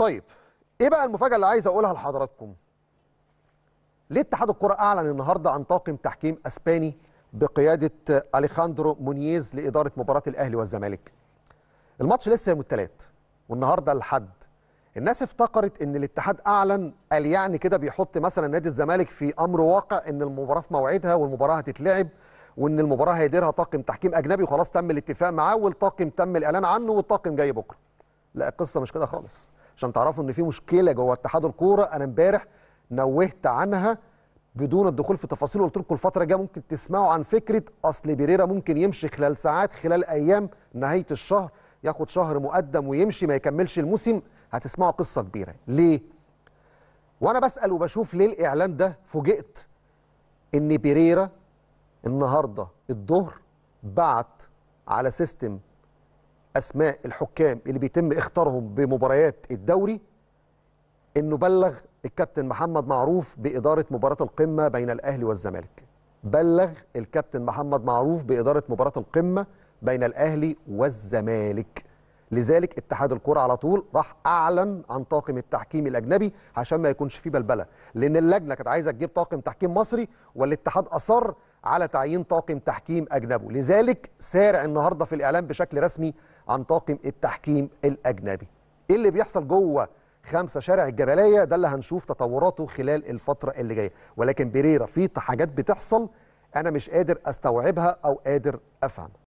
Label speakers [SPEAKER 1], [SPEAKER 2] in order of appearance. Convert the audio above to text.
[SPEAKER 1] طيب ايه بقى المفاجاه اللي عايز اقولها لحضراتكم ليه اتحاد الكره اعلن النهارده عن طاقم تحكيم اسباني بقياده اليخاندرو مونييز لاداره مباراه الاهلي والزمالك الماتش لسه يوم الثلاث والنهارده الحد الناس افتكرت ان الاتحاد اعلن قال يعني كده بيحط مثلا نادي الزمالك في امر واقع ان المباراه في موعدها والمباراه هتتلعب وان المباراه هيديرها طاقم تحكيم اجنبي وخلاص تم الاتفاق معاه والطاقم تم الاعلان عنه والطاقم جاي بكره لا القصه مش كده خالص عشان تعرفوا ان في مشكله جوه اتحاد الكوره انا امبارح نوهت عنها بدون الدخول في تفاصيل قلت لكم الفتره الجايه ممكن تسمعوا عن فكره اصل بيريرا ممكن يمشي خلال ساعات خلال ايام نهايه الشهر ياخد شهر مقدم ويمشي ما يكملش الموسم هتسمعوا قصه كبيره ليه وانا بسال وبشوف ليه الاعلان ده فوجئت ان بيريرا النهارده الظهر بعت على سيستم اسماء الحكام اللي بيتم اختارهم بمباريات الدوري انه بلغ الكابتن محمد معروف باداره مباراه القمه بين الاهلي والزمالك بلغ الكابتن محمد معروف باداره مباراه القمه بين الاهلي والزمالك لذلك اتحاد الكرة على طول راح اعلن عن طاقم التحكيم الاجنبي عشان ما يكونش فيه بلبله لان اللجنه كانت عايزه تجيب طاقم تحكيم مصري والاتحاد اصر على تعيين طاقم تحكيم اجنبي لذلك سارع النهارده في الاعلام بشكل رسمي عن طاقم التحكيم الأجنبي إيه اللي بيحصل جوه خمسة شارع الجبلية ده اللي هنشوف تطوراته خلال الفترة اللي جاية ولكن بريرة في حاجات بتحصل أنا مش قادر أستوعبها أو قادر أفهمها